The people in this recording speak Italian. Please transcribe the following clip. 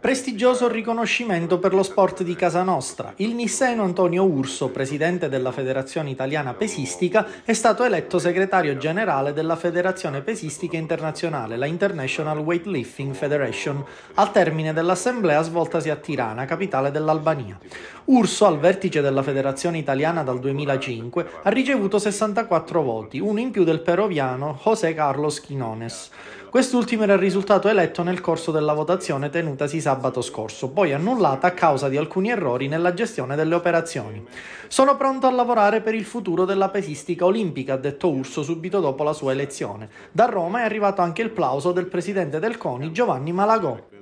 Prestigioso riconoscimento per lo sport di casa nostra. Il Nisseno Antonio Urso, presidente della Federazione Italiana Pesistica, è stato eletto segretario generale della Federazione Pesistica Internazionale, la International Weightlifting Federation, al termine dell'assemblea svoltasi a Tirana, capitale dell'Albania. Urso, al vertice della Federazione Italiana dal 2005, ha ricevuto 64 voti, uno in più del peruviano José Carlos Quinones. Quest'ultimo era il risultato eletto nel corso della votazione tenutasi sabato scorso, poi annullata a causa di alcuni errori nella gestione delle operazioni. Sono pronto a lavorare per il futuro della pesistica olimpica, ha detto Urso subito dopo la sua elezione. Da Roma è arrivato anche il plauso del presidente del CONI Giovanni Malagò.